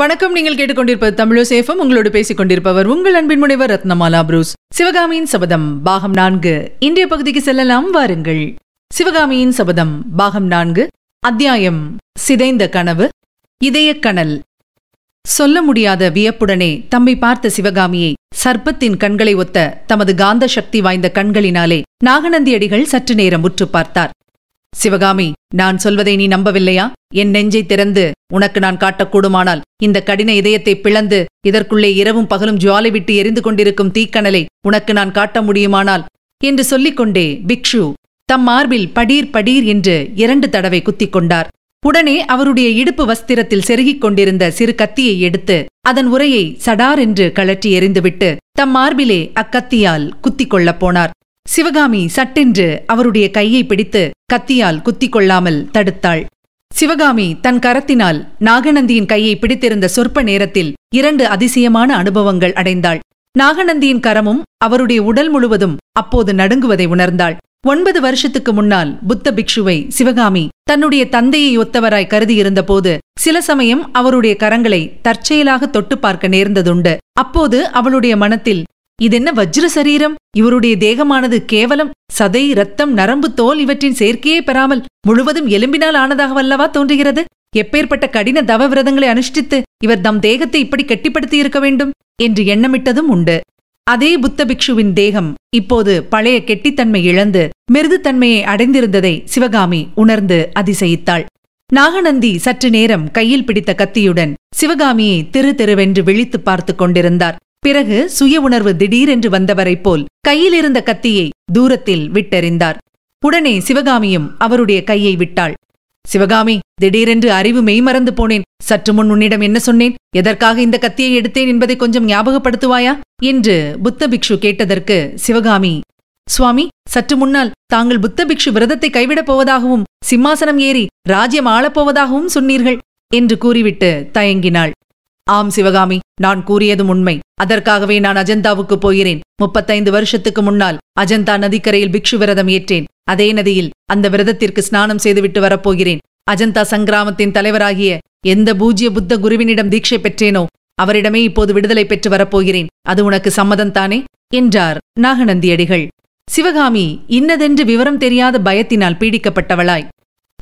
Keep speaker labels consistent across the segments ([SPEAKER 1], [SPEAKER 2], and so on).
[SPEAKER 1] வணக்கம் நீங்கள் கேட்டுக்கொண்டிருப்பது தமிழோ சேஃபம் உங்களோடு பேசிக் கொண்டிருப்பவர் உங்கள் அன்பின் முனைவர் ரத்னமாலா புரூஸ் சிவகாமியின் சபதம் பாகம் நான்கு இன்றைய பகுதிக்கு செல்லலாம் வாருங்கள் சிவகாமியின் சபதம் பாகம் நான்கு அத்தியாயம் சிதைந்த கனவு இதயக்கணல் சொல்ல முடியாத வியப்புடனே தம்மை பார்த்த சிவகாமியை சர்ப்பத்தின் கண்களை ஒத்த தமது காந்த சக்தி வாய்ந்த கண்களினாலே நாகநந்தியடிகள் சற்று நேரம் உற்று பார்த்தார் சிவகாமி நான் சொல்வதை நீ நம்பவில்லையா என் நெஞ்சை திறந்து உனக்கு நான் காட்டக்கூடுமானால் இந்த கடின இதயத்தை பிளந்து இதற்குள்ளே இரவும் பகலும் ஜுவாலை விட்டு எரிந்து கொண்டிருக்கும் தீக்கணலை உனக்கு நான் காட்ட முடியுமானால் என்று சொல்லிக்கொண்டே பிக்ஷு தம் மார்பில் படீர் படீர் என்று இரண்டு தடவை குத்திக் கொண்டார் உடனே அவருடைய இடுப்பு வஸ்திரத்தில் செருகிக் கொண்டிருந்த சிறு கத்தியை எடுத்து அதன் உரையை சடார் என்று கழற்றி எறிந்துவிட்டு தம் மார்பிலே அக்கத்தியால் குத்திக் கொள்ளப் போனார் சிவகாமி சட்டென்று அவருடைய கையை பிடித்து கத்தியால் குத்திக் கொள்ளாமல் தடுத்தாள் சிவகாமி தன் கரத்தினால் நாகநந்தியின் கையை பிடித்திருந்த சொற்ப நேரத்தில் இரண்டு அதிசயமான அனுபவங்கள் அடைந்தாள் நாகநந்தியின் கரமும் அவருடைய உடல் முழுவதும் அப்போது நடுங்குவதை உணர்ந்தாள் ஒன்பது வருஷத்துக்கு முன்னால் புத்த பிக்ஷுவை சிவகாமி தன்னுடைய தந்தையை ஒத்தவராய் கருதியிருந்த போது சில சமயம் அவருடைய கரங்களை தற்செயலாக தொட்டு பார்க்க நேர்ந்ததுண்டு அப்போது அவளுடைய மனத்தில் இதென்ன வஜ்ர சரீரம் இவருடைய தேகமானது கேவலம் சதை ரத்தம் நரம்பு தோல் இவற்றின் சேர்க்கையே பெறாமல் முழுவதும் எலும்பினால் ஆனதாகவல்லவா தோன்றுகிறது எப்பேற்பட்ட கடின தவ விரதங்களை அனுஷ்டித்து இவர் தம் தேகத்தை இப்படி கட்டிப்படுத்தி இருக்க வேண்டும் என்று எண்ணமிட்டதும் உண்டு அதே புத்த பிக்ஷுவின் தேகம் இப்போது பழைய கெட்டித்தன்மை இழந்து மிருதுத்தன்மையை அடைந்திருந்ததை சிவகாமி உணர்ந்து அதிசயித்தாள் நாகநந்தி சற்று நேரம் கையில் பிடித்த கத்தியுடன் சிவகாமியை திரு திருவென்று விழித்து பார்த்து கொண்டிருந்தார் பிறகு சுய உணர்வு திடீரென்று வந்தவரைப் போல் கையிலிருந்த கத்தியை தூரத்தில் விட்டெறிந்தார் உடனே சிவகாமியும் அவருடைய கையை விட்டாள் சிவகாமி திடீரென்று அறிவு மெய்மறந்து போனேன் சற்று முன் உன்னிடம் என்ன சொன்னேன் எதற்காக இந்த கத்தியை எடுத்தேன் என்பதை கொஞ்சம் ஞாபகப்படுத்துவாயா என்று புத்த பிக்ஷு கேட்டதற்கு சிவகாமி சுவாமி சற்று முன்னால் தாங்கள் புத்த பிக்ஷு விரதத்தை கைவிடப் போவதாகவும் சிம்மாசனம் ஏறி ராஜ்யம் ஆளப்போவதாகவும் சொன்னீர்கள் என்று கூறிவிட்டு தயங்கினாள் ஆம் சிவகாமி நான் கூறியதும் உண்மை அதற்காகவே நான் அஜந்தாவுக்கு போகிறேன் முப்பத்தைந்து வருஷத்துக்கு முன்னால் அஜந்தா நதிக்கரையில் பிக்ஷு விரதம் ஏற்றேன் அதே நதியில் அந்த விரதத்திற்கு ஸ்நானம் செய்துவிட்டு வரப்போகிறேன் அஜந்தா சங்கிராமத்தின் தலைவராகிய எந்த பூஜ்ய புத்த குருவினிடம் தீட்சை பெற்றேனோ அவரிடமே இப்போது விடுதலை பெற்று வரப்போகிறேன் அது உனக்கு சம்மதம் தானே என்றார் நாகநந்தியடிகள் சிவகாமி இன்னதென்று விவரம் தெரியாத பயத்தினால் பீடிக்கப்பட்டவளாய்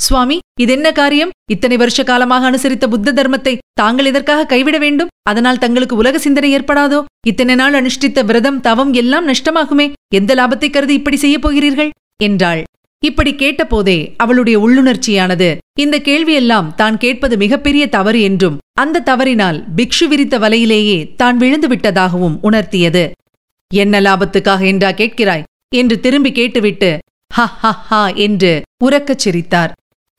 [SPEAKER 1] சுவாமி இது என்ன காரியம் இத்தனை வருஷ காலமாக அனுசரித்த புத்த தர்மத்தை தாங்கள் இதற்காக கைவிட வேண்டும் அதனால் தங்களுக்கு உலக சிந்தனை ஏற்படாதோ இத்தனை நாள் அனுஷ்டித்த விரதம் தவம் எல்லாம் நஷ்டமாகுமே எந்த லாபத்தை கருதி இப்படி செய்யப் போகிறீர்கள் என்றாள் இப்படி கேட்டபோதே அவளுடைய உள்ளுணர்ச்சியானது இந்த கேள்வியெல்லாம் தான் கேட்பது மிகப்பெரிய தவறு என்றும் அந்த தவறினால் பிக்ஷு விரித்த வலையிலேயே தான் விழுந்து விட்டதாகவும் உணர்த்தியது என்ன லாபத்துக்காக என்றா கேட்கிறாய் என்று திரும்பி கேட்டுவிட்டு ஹ ஹ ஹா என்று உறக்கச் சிரித்தார்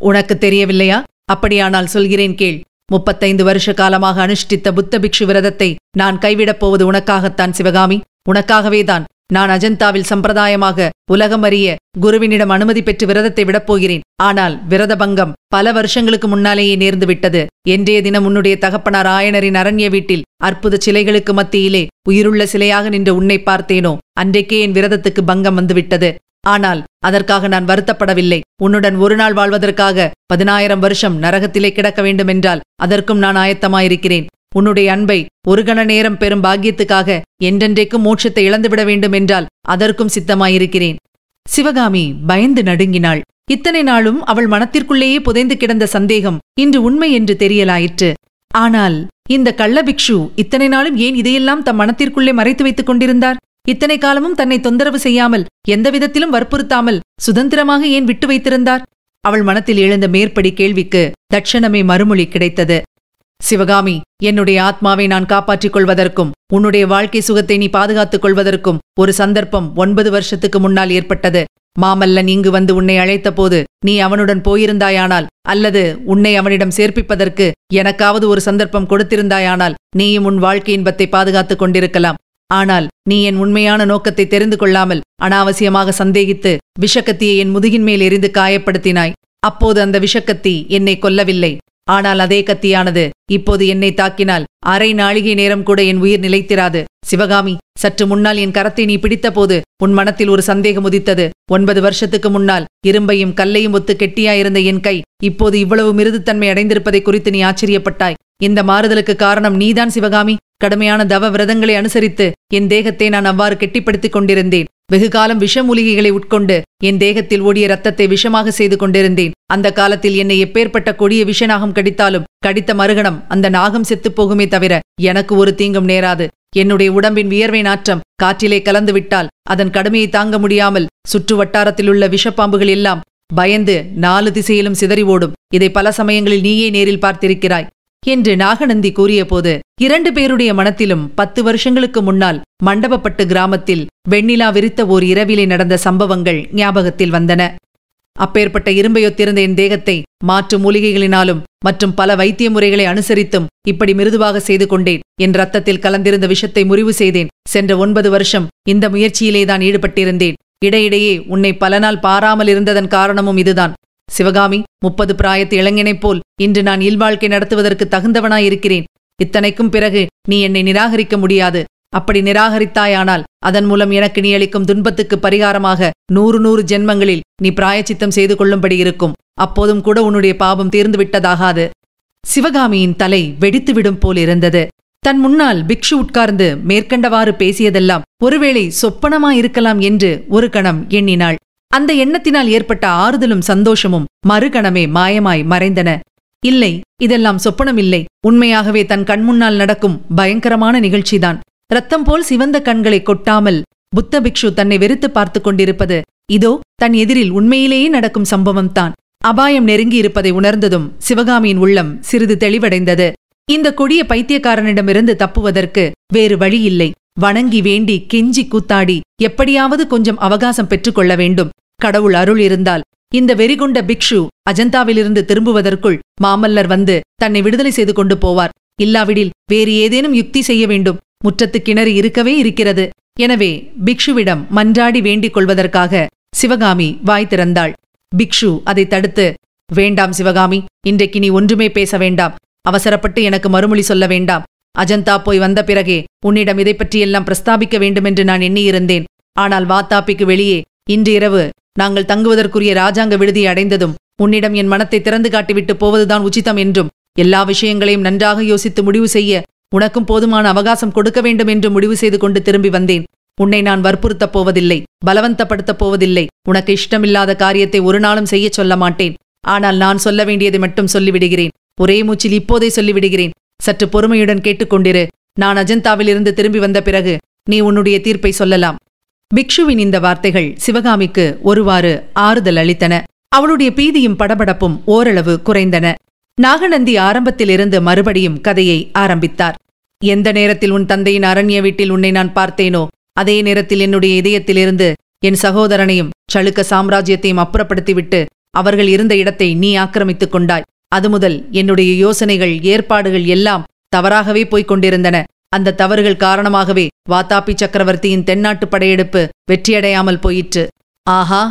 [SPEAKER 1] உனக்கு தெரியவில்லையா அப்படியானால் சொல்கிறேன் கேள் முப்பத்தைந்து வருஷ காலமாக அனுஷ்டித்த புத்த பிக்ஷு விரதத்தை நான் கைவிடப் போவது உனக்காகத்தான் சிவகாமி உனக்காகவேதான் நான் அஜந்தாவில் சம்பிரதாயமாக உலகம் அறிய குருவினிடம் அனுமதி பெற்று விரதத்தை விடப்போகிறேன் ஆனால் விரத பங்கம் பல வருஷங்களுக்கு முன்னாலேயே நேர்ந்து விட்டது என்றைய தினம் உன்னுடைய தகப்பனார் ஆயனரின் அரண்ய வீட்டில் அற்புத சிலைகளுக்கு மத்தியிலே உயிருள்ள சிலையாக நின்று உன்னை பார்த்தேனோ அன்றைக்கே என் விரதத்துக்கு பங்கம் வந்துவிட்டது ஆனால் அதற்காக நான் வருத்தப்படவில்லை உன்னுடன் ஒரு நாள் வாழ்வதற்காக பதினாயிரம் வருஷம் நரகத்திலே கிடக்க வேண்டுமென்றால் அதற்கும் நான் ஆயத்தமாயிருக்கிறேன் உன்னுடைய அன்பை ஒரு கண நேரம் பெறும் பாக்கியத்துக்காக என்றென்றைக்கும் மோட்சத்தை இழந்துவிட வேண்டுமென்றால் அதற்கும் சித்தமாயிருக்கிறேன் சிவகாமி பயந்து நடுங்கினாள் இத்தனை நாளும் அவள் மனத்திற்குள்ளேயே புதைந்து கிடந்த சந்தேகம் இன்று உண்மை என்று தெரியலாயிற்று ஆனால் இந்த கள்ளபிக்ஷு இத்தனை நாளும் ஏன் இதையெல்லாம் தம் மனத்திற்குள்ளே மறைத்து வைத்துக் கொண்டிருந்தார் இத்தனை காலமும் தன்னை தொந்தரவு செய்யாமல் எந்த விதத்திலும் வற்புறுத்தாமல் சுதந்திரமாக ஏன் விட்டு வைத்திருந்தார் அவள் மனத்தில் எழுந்த மேற்படி கேள்விக்கு தட்சணமே மறுமொழி கிடைத்தது சிவகாமி என்னுடைய ஆத்மாவை நான் காப்பாற்றிக் கொள்வதற்கும் உன்னுடைய வாழ்க்கை சுகத்தை நீ பாதுகாத்துக் கொள்வதற்கும் ஒரு சந்தர்ப்பம் ஒன்பது வருஷத்துக்கு முன்னால் ஏற்பட்டது மாமல்லன் இங்கு வந்து உன்னை அழைத்தபோது நீ அவனுடன் போயிருந்தாயானால் அல்லது உன்னை அவனிடம் சேர்ப்பிப்பதற்கு எனக்காவது ஒரு சந்தர்ப்பம் கொடுத்திருந்தாயானால் நீயும் உன் வாழ்க்கை இன்பத்தை பாதுகாத்துக் கொண்டிருக்கலாம் ஆனால் நீ என் உண்மையான நோக்கத்தை தெரிந்து கொள்ளாமல் அனாவசியமாக சந்தேகித்து விஷக்கத்தியை என் முதுகின் மேல் எரிந்து காயப்படுத்தினாய் அப்போது அந்த விஷக்கத்தி என்னை கொல்லவில்லை ஆனால் அதே கத்தியானது இப்போது என்னை தாக்கினால் அரை நாழிகை நேரம் கூட என் உயிர் நிலைத்திராது சிவகாமி சற்று முன்னால் என் கரத்தை நீ பிடித்தபோது உன் மனத்தில் ஒரு சந்தேகம் உதித்தது ஒன்பது வருஷத்துக்கு முன்னால் இரும்பையும் கல்லையும் ஒத்து கெட்டியாயிருந்த என் கை இப்போது இவ்வளவு மிருதுத்தன்மை அடைந்திருப்பதை குறித்து நீ ஆச்சரியப்பட்டாய் இந்த மாறுதலுக்கு காரணம் நீதான் சிவகாமி கடுமையான தவ விரதங்களை அனுசரித்து என் தேகத்தை நான் அவ்வாறு கெட்டிப்படுத்திக் கொண்டிருந்தேன் வெகு விஷ விஷமூலிகைகளை உட்கொண்டு என் தேகத்தில் ஓடிய ரத்தத்தை விஷமாக செய்து கொண்டிருந்தேன் அந்த காலத்தில் என்னை எப்பேற்பட்ட கொடிய விஷநாகம் கடித்தாலும் கடித்த மறுகணம் அந்த நாகம் செத்துப் போகுமே தவிர எனக்கு ஒரு தீங்கும் நேராது என்னுடைய உடம்பின் வியர்வை நாற்றம் காற்றிலே கலந்துவிட்டால் அதன் கடுமையை தாங்க முடியாமல் சுற்று வட்டாரத்திலுள்ள விஷப்பாம்புகள் எல்லாம் பயந்து நாலு திசையிலும் சிதறி ஓடும் இதை பல சமயங்களில் நீயே நேரில் பார்த்திருக்கிறாய் என்று நாகநந்தி கூறியபோது இரண்டு பேருடைய மனத்திலும் பத்து வருஷங்களுக்கு முன்னால் மண்டபப்பட்டு கிராமத்தில் வெண்ணிலா விரித்த ஓர் இரவிலே நடந்த சம்பவங்கள் ஞாபகத்தில் வந்தன அப்பேற்பட்ட இரும்பையொத்திருந்த என் தேகத்தை மாற்று மூலிகைகளினாலும் மற்றும் பல வைத்திய முறைகளை அனுசரித்தும் இப்படி மிருதுவாக செய்து கொண்டேன் என் ரத்தத்தில் கலந்திருந்த விஷத்தை முறிவு செய்தேன் சென்ற ஒன்பது வருஷம் இந்த முயற்சியிலே தான் ஈடுபட்டிருந்தேன் இடையிடையே உன்னை பல நாள் பாராமல் இருந்ததன் காரணமும் இதுதான் சிவகாமி முப்பது பிராயத்து இளைஞனைப் போல் இன்று நான் இல்வாழ்க்கை நடத்துவதற்கு தகுந்தவனாயிருக்கிறேன் இத்தனைக்கும் பிறகு நீ என்னை நிராகரிக்க முடியாது அப்படி நிராகரித்தாயானால் அதன் மூலம் எனக்கு நீ அளிக்கும் துன்பத்துக்கு பரிகாரமாக நூறு நூறு ஜென்மங்களில் நீ பிராயச்சித்தம் செய்து கொள்ளும்படி இருக்கும் அப்போதும் கூட உன்னுடைய பாவம் தீர்ந்து விட்டதாகாது சிவகாமியின் தலை வெடித்துவிடும் போல் இருந்தது தன் முன்னால் பிக்ஷு உட்கார்ந்து மேற்கண்டவாறு பேசியதெல்லாம் ஒருவேளை சொப்பனமாயிருக்கலாம் என்று ஒரு கணம் எண்ணினாள் அந்த எண்ணத்தினால் ஏற்பட்ட ஆறுதலும் சந்தோஷமும் மறுகணமே மாயமாய் மறைந்தன இல்லை இதெல்லாம் சொப்பனம் இல்லை உண்மையாகவே தன் கண்முன்னால் நடக்கும் பயங்கரமான நிகழ்ச்சிதான் ரத்தம் போல் சிவந்த கண்களை கொட்டாமல் புத்த பிக்ஷு தன்னை வெறுத்து பார்த்து கொண்டிருப்பது இதோ தன் எதிரில் உண்மையிலேயே நடக்கும் சம்பவம்தான் அபாயம் நெருங்கி இருப்பதை உணர்ந்ததும் சிவகாமியின் உள்ளம் சிறிது தெளிவடைந்தது இந்த கொடிய பைத்தியக்காரனிடமிருந்து தப்புவதற்கு வேறு வழியில்லை வணங்கி வேண்டி கெஞ்சி கூத்தாடி எப்படியாவது கொஞ்சம் அவகாசம் பெற்றுக்கொள்ள வேண்டும் கடவுள் அருள் இருந்தால் இந்த வெறிகொண்ட பிக்ஷு அஜந்தாவிலிருந்து திரும்புவதற்குள் மாமல்லர் வந்து தன்னை விடுதலை செய்து கொண்டு போவார் இல்லாவிடில் வேறு ஏதேனும் யுக்தி செய்ய வேண்டும் முற்றத்து கிணறு இருக்கவே இருக்கிறது எனவே பிக்ஷுவிடம் மன்றாடி வேண்டிக் கொள்வதற்காக சிவகாமி வாய் திறந்தாள் பிக்ஷு அதை தடுத்து வேண்டாம் சிவகாமி இன்றைக்கு நீ ஒன்றுமே பேச வேண்டாம் அவசரப்பட்டு எனக்கு மறுமொழி சொல்ல வேண்டாம் அஜந்தா போய் வந்த பிறகே உன்னிடம் இதை பற்றியெல்லாம் பிரஸ்தாபிக்க வேண்டுமென்று நான் எண்ணியிருந்தேன் ஆனால் வாத்தாப்பிக்கு வெளியே இன்று இரவு நாங்கள் தங்குவதற்குரிய ராஜாங்க விடுதி அடைந்ததும் உன்னிடம் என் மனத்தை திறந்து காட்டிவிட்டு போவதுதான் உச்சிதம் என்றும் எல்லா விஷயங்களையும் நன்றாக யோசித்து முடிவு செய்ய உனக்கும் போதுமான அவகாசம் கொடுக்க வேண்டும் என்று முடிவு செய்து கொண்டு திரும்பி வந்தேன் உன்னை நான் வற்புறுத்தப் போவதில்லை பலவந்தப்படுத்தப் போவதில்லை உனக்கு இஷ்டமில்லாத காரியத்தை ஒரு நாளும் செய்ய சொல்ல மாட்டேன் ஆனால் நான் சொல்ல வேண்டியதை மட்டும் சொல்லிவிடுகிறேன் ஒரே மூச்சில் இப்போதே சொல்லிவிடுகிறேன் சற்று பொறுமையுடன் கேட்டுக்கொண்டிரு நான் அஜந்தாவிலிருந்து திரும்பி வந்த பிறகு நீ உன்னுடைய தீர்ப்பை சொல்லலாம் பிக்ஷுவின் இந்த வார்த்தைகள் சிவகாமிக்கு ஒருவாறு ஆறுதல் அளித்தன அவளுடைய பீதியும் படபடப்பும் ஓரளவு குறைந்தன நாகநந்தி ஆரம்பத்திலிருந்து மறுபடியும் கதையை ஆரம்பித்தார் எந்த நேரத்தில் உன் தந்தையின் அரண்ய வீட்டில் உன்னை நான் பார்த்தேனோ அதே நேரத்தில் என்னுடைய இதயத்திலிருந்து என் சகோதரனையும் சளுக்க சாம்ராஜ்யத்தையும் அப்புறப்படுத்திவிட்டு அவர்கள் இருந்த இடத்தை நீ ஆக்கிரமித்துக் கொண்டாய் அது முதல் என்னுடைய யோசனைகள் ஏற்பாடுகள் எல்லாம் தவறாகவே போய்க் கொண்டிருந்தன அந்த தவறுகள் காரணமாகவே வாத்தாப்பி சக்கரவர்த்தியின் தென்னாட்டு படையெடுப்பு வெற்றியடையாமல் போயிற்று ஆஹா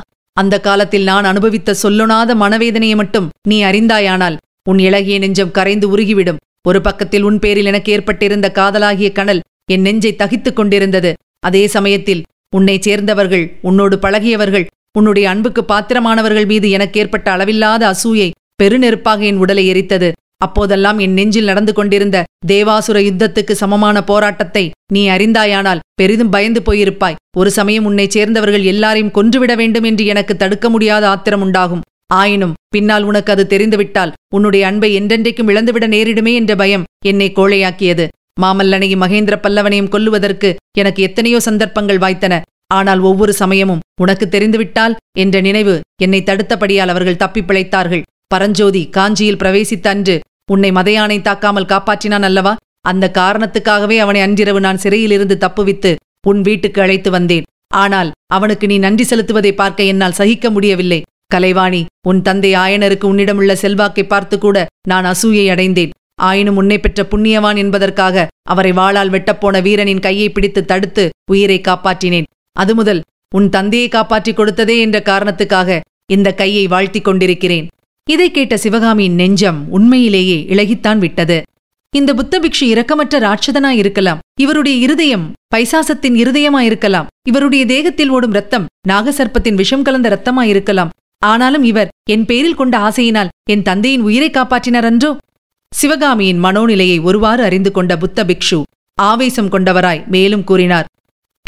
[SPEAKER 1] அந்த காலத்தில் நான் அனுபவித்த சொல்லுணாத மனவேதனையை மட்டும் நீ அறிந்தாயானால் உன் இலகிய நெஞ்சம் கரைந்து உருகிவிடும் ஒரு பக்கத்தில் உன் பேரில் எனக்கு ஏற்பட்டிருந்த காதலாகிய கனல் என் நெஞ்சை தகித்துக் கொண்டிருந்தது அதே சமயத்தில் உன்னை சேர்ந்தவர்கள் உன்னோடு பழகியவர்கள் உன்னுடைய அன்புக்கு பாத்திரமானவர்கள் மீது எனக்கு ஏற்பட்ட அளவில்லாத அசூயை பெருநெருப்பாக என் உடலை எரித்தது அப்போதெல்லாம் என் நெஞ்சில் நடந்து கொண்டிருந்த தேவாசுர யுத்தத்துக்கு சமமான போராட்டத்தை நீ அறிந்தாயானால் பெரிதும் பயந்து போயிருப்பாய் ஒரு சமயம் உன்னைச் சேர்ந்தவர்கள் எல்லாரையும் கொன்றுவிட வேண்டும் என்று எனக்கு தடுக்க முடியாத ஆத்திரம் உண்டாகும் ஆயினும் பின்னால் உனக்கு அது தெரிந்துவிட்டால் உன்னுடைய அன்பை என்றென்றைக்கும் இழந்துவிட நேரிடுமே என்ற பயம் என்னை கோழையாக்கியது மாமல்லனையும் மகேந்திர பல்லவனையும் கொல்லுவதற்கு எனக்கு எத்தனையோ சந்தர்ப்பங்கள் வாய்த்தன ஆனால் ஒவ்வொரு சமயமும் உனக்கு தெரிந்துவிட்டால் என்ற நினைவு என்னை தடுத்தபடியால் அவர்கள் தப்பிப் பிழைத்தார்கள் பரஞ்சோதி காஞ்சியில் பிரவேசித்த அன்று உன்னை மதையானை தாக்காமல் காப்பாற்றினான் அல்லவா அந்த காரணத்துக்காகவே அவனை அன்றிரவு நான் சிறையிலிருந்து தப்புவித்து உன் வீட்டுக்கு அழைத்து வந்தேன் ஆனால் அவனுக்கு நீ நன்றி செலுத்துவதை பார்க்க என்னால் சகிக்க முடியவில்லை கலைவாணி உன் தந்தை ஆயனருக்கு உன்னிடமுள்ள செல்வாக்கை பார்த்து கூட நான் அசூயை அடைந்தேன் ஆயினும் உன்னை பெற்ற புண்ணியவான் என்பதற்காக அவரை வாளால் வெட்டப்போன வீரனின் கையை பிடித்து தடுத்து உயிரை காப்பாற்றினேன் அது முதல் உன் தந்தையை காப்பாற்றி கொடுத்ததே என்ற காரணத்துக்காக இந்த கையை வாழ்த்திக் கொண்டிருக்கிறேன் இதை கேட்ட சிவகாமியின் நெஞ்சம் உண்மையிலேயே இழகித்தான் விட்டது இந்த புத்தபிக்ஷு இரக்கமற்ற ராட்சதனா இருக்கலாம் இவருடைய இருதயம் பைசாசத்தின் இருதயமாயிருக்கலாம் இருக்கலாம் இவருடைய தேகத்தில் ஓடும் ரத்தம் நாகசர்பத்தின் விஷம் கலந்த ரத்தமாயிருக்கலாம் ஆனாலும் இவர் என் பேரில் கொண்ட ஆசையினால் என் தந்தையின் உயிரை காப்பாற்றினர் அன்றோ சிவகாமியின் மனோநிலையை ஒருவாறு அறிந்து கொண்ட புத்த பிக்ஷு ஆவேசம் கொண்டவராய் மேலும் கூறினார்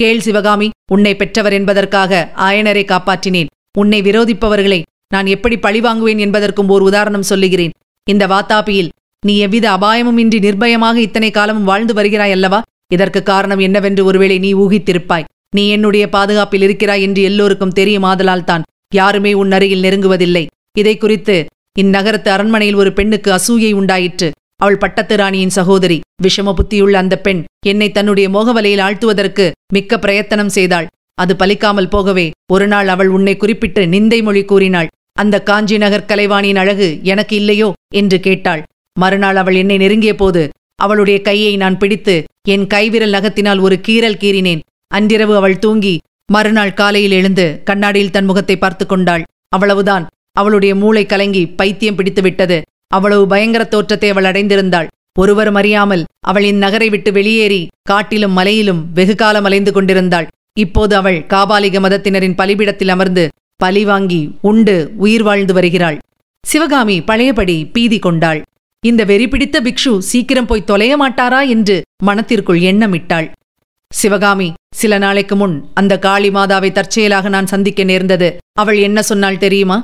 [SPEAKER 1] கேள் சிவகாமி உன்னை பெற்றவர் என்பதற்காக ஆயனரை காப்பாற்றினேன் உன்னை விரோதிப்பவர்களை நான் எப்படி பழி வாங்குவேன் என்பதற்கும் ஓர் உதாரணம் சொல்லுகிறேன் இந்த வாத்தாப்பியில் நீ எவ்வித அபாயமும் இன்றி நிர்பயமாக இத்தனை காலமும் வாழ்ந்து வருகிறாய் அல்லவா இதற்கு காரணம் என்னவென்று ஒருவேளை நீ ஊகித்திருப்பாய் நீ என்னுடைய பாதுகாப்பில் இருக்கிறாய் என்று எல்லோருக்கும் தெரியுமாதலால் தான் யாருமே உன் அருகில் நெருங்குவதில்லை இதை குறித்து இந்நகரத்து அரண்மனையில் ஒரு பெண்ணுக்கு அசூயை உண்டாயிற்று அவள் பட்டத்து ராணியின் சகோதரி விஷம புத்தியுள்ள அந்த பெண் என்னை தன்னுடைய மோகவலையில் ஆழ்த்துவதற்கு மிக்க பிரயத்தனம் செய்தாள் அது பலிக்காமல் போகவே ஒருநாள் அவள் உன்னை குறிப்பிட்டு நிந்தை மொழி கூறினாள் அந்த காஞ்சி நகர் கலைவாணியின் அழகு எனக்கு இல்லையோ என்று கேட்டாள் மறுநாள் அவள் என்னை நெருங்கிய போது அவளுடைய கையை நான் பிடித்து என் கைவிரல் நகத்தினால் ஒரு கீறல் கீறினேன் அன்றிரவு அவள் தூங்கி மறுநாள் காலையில் எழுந்து கண்ணாடியில் தன் முகத்தை பார்த்து கொண்டாள் அவ்வளவுதான் அவளுடைய மூளை கலங்கி பைத்தியம் பிடித்து விட்டது அவ்வளவு பயங்கர தோற்றத்தை அவள் அடைந்திருந்தாள் ஒருவரும் அறியாமல் அவள் இந்நகரை விட்டு வெளியேறி காட்டிலும் மலையிலும் வெகு காலம் அலைந்து கொண்டிருந்தாள் இப்போது அவள் காபாலிக மதத்தினரின் பலிபிடத்தில் அமர்ந்து பழிவாங்கி உண்டு உயிர் வாழ்ந்து வருகிறாள் சிவகாமி பழையபடி பீதி கொண்டாள் இந்த வெறி பிடித்த பிக்ஷு சீக்கிரம் போய் தொலைய மாட்டாரா என்று மனத்திற்குள் எண்ணமிட்டாள் சிவகாமி சில நாளைக்கு முன் அந்த காளி மாதாவை தற்செயலாக நான் சந்திக்க நேர்ந்தது அவள் என்ன சொன்னாள் தெரியுமா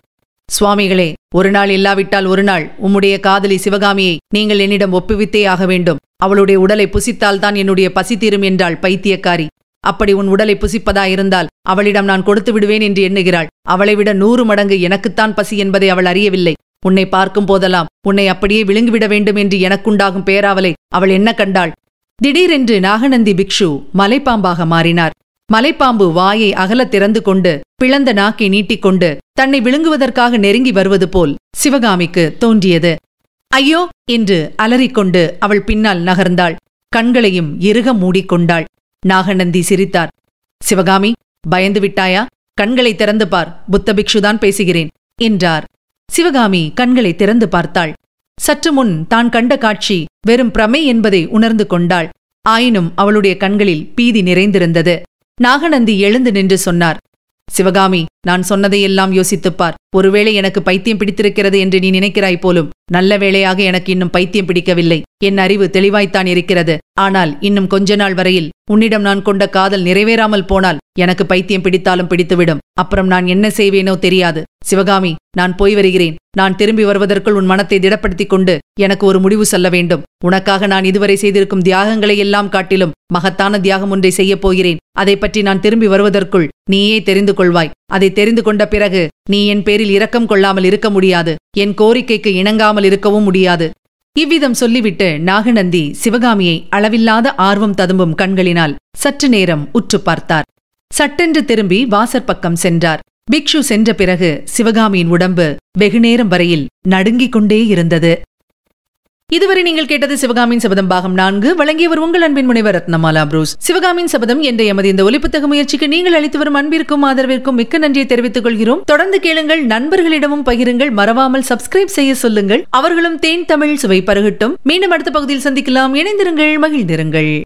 [SPEAKER 1] சுவாமிகளே ஒரு நாள் இல்லாவிட்டால் ஒரு நாள் உம்முடைய காதலி சிவகாமியை நீங்கள் என்னிடம் ஒப்புவித்தே ஆக வேண்டும் அவளுடைய உடலை புசித்தால்தான் என்னுடைய பசி தீரும் என்றாள் பைத்தியக்காரி அப்படி உன் உடலை புசிப்பதாயிருந்தால் அவளிடம் நான் கொடுத்து விடுவேன் என்று எண்ணுகிறாள் அவளை விட நூறு மடங்கு எனக்குத்தான் பசி என்பதை அவள் அறியவில்லை உன்னை பார்க்கும் போதெல்லாம் உன்னை அப்படியே விழுங்கிவிட வேண்டும் என்று எனக்குண்டாகும் பேராவலை அவள் என்ன கண்டாள் திடீரென்று நாகநந்தி பிக்ஷு மலைப்பாம்பாக மாறினார் மலைப்பாம்பு வாயை அகல திறந்து கொண்டு பிளந்த நாக்கை நீட்டிக்கொண்டு தன்னை விழுங்குவதற்காக நெருங்கி வருவது போல் சிவகாமிக்கு தோன்றியது ஐயோ என்று அலறிக்கொண்டு அவள் பின்னால் நகர்ந்தாள் கண்களையும் இறுக மூடிக்கொண்டாள் நாகநந்தி சிரித்தார் சிவகாமி பயந்து விட்டாயா கண்களை திறந்து பார் புத்த பிக்ஷுதான் பேசுகிறேன் என்றார் சிவகாமி கண்களை திறந்து பார்த்தாள் சற்று முன் தான் கண்ட காட்சி வெறும் பிரமை என்பதை உணர்ந்து கொண்டாள் ஆயினும் அவளுடைய கண்களில் பீதி நிறைந்திருந்தது நாகநந்தி எழுந்து நின்று சொன்னார் சிவகாமி நான் சொன்னதையெல்லாம் யோசித்துப்பார் ஒருவேளை எனக்கு பைத்தியம் பிடித்திருக்கிறது என்று நீ நினைக்கிறாய் போலும் நல்ல வேளையாக எனக்கு இன்னும் பைத்தியம் பிடிக்கவில்லை என் அறிவு தெளிவாய்த்தான் இருக்கிறது ஆனால் இன்னும் கொஞ்ச நாள் வரையில் உன்னிடம் நான் கொண்ட காதல் நிறைவேறாமல் போனால் எனக்கு பைத்தியம் பிடித்தாலும் பிடித்துவிடும் அப்புறம் நான் என்ன செய்வேனோ தெரியாது சிவகாமி நான் போய் வருகிறேன் நான் திரும்பி வருவதற்குள் உன் மனத்தை திடப்படுத்திக் கொண்டு எனக்கு ஒரு முடிவு சொல்ல வேண்டும் உனக்காக நான் இதுவரை செய்திருக்கும் தியாகங்களை எல்லாம் காட்டிலும் மகத்தான தியாகம் ஒன்றை செய்யப் போகிறேன் அதை பற்றி நான் திரும்பி வருவதற்குள் நீயே தெரிந்து கொள்வாய் அதை தெரிந்து கொண்ட பிறகு நீ என் பேரில் இரக்கம் கொள்ளாமல் இருக்க முடியாது என் கோரிக்கைக்கு இணங்காமல் இருக்கவும் முடியாது இவ்விதம் சொல்லிவிட்டு நாகநந்தி சிவகாமியை அளவில்லாத ஆர்வம் ததும்பும் கண்களினால் சற்று நேரம் உற்று பார்த்தார் சட்டென்று திரும்பி வாசற்பக்கம் சென்றார் பிக்ஷு சென்ற பிறகு சிவகாமியின் உடம்பு வெகுநேரம் வரையில் நடுங்கிக் கொண்டே இருந்தது இதுவரை நீங்கள் கேட்டது சிவகாமியின் சபதம் பாகம் நான்கு வழங்கியவர் உங்கள் அன்பின் முனைவர் ரத்னமாலா புரூஸ் சிவகாமியின் சபதம் என்ற எமது இந்த ஒலிப்புத்தக முயற்சிக்கு நீங்கள் அளித்து வரும் அன்பிற்கும் ஆதரவிற்கும் மிக்க நன்றியை தெரிவித்துக் கொள்கிறோம் தொடர்ந்து கேளுங்கள் நண்பர்களிடமும் பகிருங்கள் மறவாமல் சப்ஸ்கிரைப் செய்ய சொல்லுங்கள் அவர்களும் தேன் தமிழ் சுவை பருகட்டும் மீண்டும் அடுத்த பகுதியில் சந்திக்கலாம் இணைந்திருங்கள் மகிழ்ந்திருங்கள்